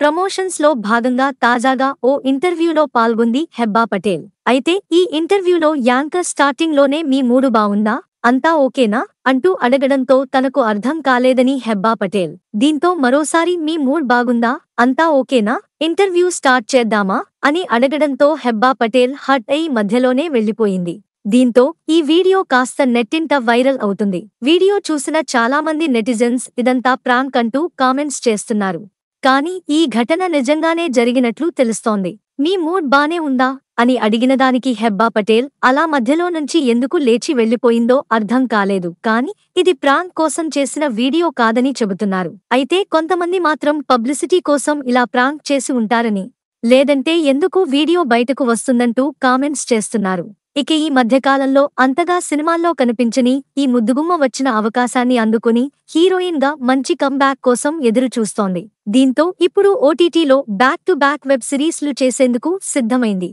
ప్రమోషన్స్లో భాగంగా తాజాగా ఓ ఇంటర్వ్యూలో పాల్గొంది హెబ్బా పటేల్ అయితే ఈ ఇంటర్వ్యూలో యాంకర్ స్టార్టింగ్లోనే మీ మూడు బావుందా అంతా ఓకేనా అంటూ అడగడంతో తనకు అర్థం కాలేదని హెబ్బా పటేల్ దీంతో మరోసారి మీ మూడ్ బాగుందా అంతా ఓకేనా ఇంటర్వ్యూ స్టార్ట్ చేద్దామా అని అడగడంతో హెబ్బా పటేల్ హట్ అయి మధ్యలోనే వెళ్లిపోయింది దీంతో ఈ వీడియో కాస్త నెట్టింట వైరల్ అవుతుంది వీడియో చూసిన చాలామంది నెటిజన్స్ ఇదంతా ప్రాంక్ అంటూ కామెంట్స్ చేస్తున్నారు కానీ ఈ ఘటన నిజంగానే జరిగినట్లు తెలుస్తోంది మీ మూడ్ బానే ఉందా అని అడిగిన దానికి హెబ్బా పటేల్ అలా మధ్యలో నుంచి ఎందుకు లేచి వెళ్లిపోయిందో అర్థం కాలేదు కాని ఇది ప్రాంక్ కోసం చేసిన వీడియో కాదని చెబుతున్నారు అయితే కొంతమంది మాత్రం పబ్లిసిటీ కోసం ఇలా ప్రాంక్ చేసి ఉంటారని లేదంటే ఎందుకు వీడియో బయటకు వస్తుందంటూ కామెంట్స్ చేస్తున్నారు ఇక ఈ మధ్యకాలంలో అంతగా సినిమాల్లో కనిపించని ఈ ముద్దుగుమ్మ వచ్చిన అవకాశాన్ని అందుకుని హీరోయిన్ గా మంచి కంబ్యాక్ కోసం ఎదురు చూస్తోంది దీంతో ఇప్పుడు ఓటీటీలో బ్యాక్ టు బ్యాక్ వెబ్ సిరీస్లు చేసేందుకు సిద్ధమైంది